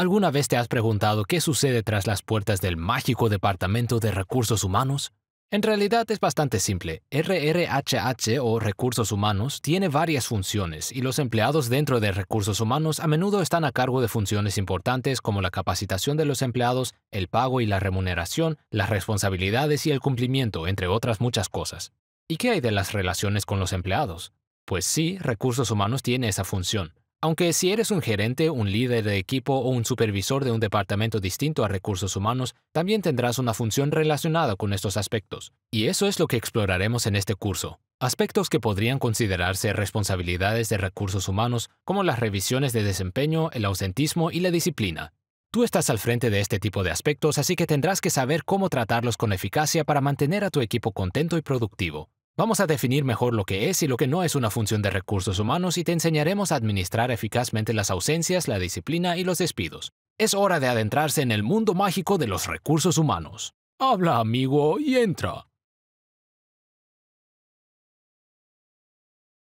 ¿Alguna vez te has preguntado qué sucede tras las puertas del mágico Departamento de Recursos Humanos? En realidad es bastante simple. RRHH o Recursos Humanos tiene varias funciones y los empleados dentro de Recursos Humanos a menudo están a cargo de funciones importantes como la capacitación de los empleados, el pago y la remuneración, las responsabilidades y el cumplimiento, entre otras muchas cosas. ¿Y qué hay de las relaciones con los empleados? Pues sí, Recursos Humanos tiene esa función. Aunque si eres un gerente, un líder de equipo o un supervisor de un departamento distinto a recursos humanos, también tendrás una función relacionada con estos aspectos. Y eso es lo que exploraremos en este curso. Aspectos que podrían considerarse responsabilidades de recursos humanos, como las revisiones de desempeño, el ausentismo y la disciplina. Tú estás al frente de este tipo de aspectos, así que tendrás que saber cómo tratarlos con eficacia para mantener a tu equipo contento y productivo. Vamos a definir mejor lo que es y lo que no es una función de recursos humanos y te enseñaremos a administrar eficazmente las ausencias, la disciplina y los despidos. Es hora de adentrarse en el mundo mágico de los recursos humanos. Habla, amigo, y entra.